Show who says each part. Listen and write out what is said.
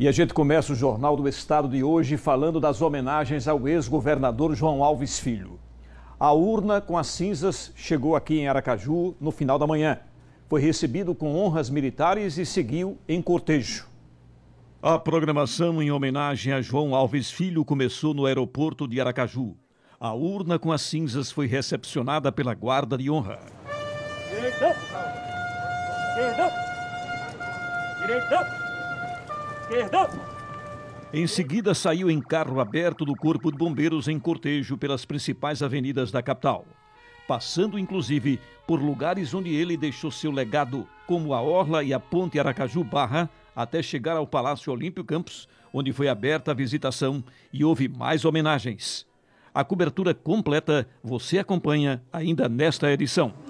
Speaker 1: E a gente começa o Jornal do Estado de hoje falando das homenagens ao ex-governador João Alves Filho. A urna com as cinzas chegou aqui em Aracaju no final da manhã. Foi recebido com honras militares e seguiu em cortejo. A programação em homenagem a João Alves Filho começou no aeroporto de Aracaju. A urna com as cinzas foi recepcionada pela Guarda de Honra.
Speaker 2: Direita! Direita! Direita! esquerda.
Speaker 1: Em seguida, saiu em carro aberto do Corpo de Bombeiros em cortejo pelas principais avenidas da capital, passando inclusive por lugares onde ele deixou seu legado, como a Orla e a Ponte Aracaju Barra, até chegar ao Palácio Olímpio Campos, onde foi aberta a visitação e houve mais homenagens. A cobertura completa você acompanha ainda nesta edição.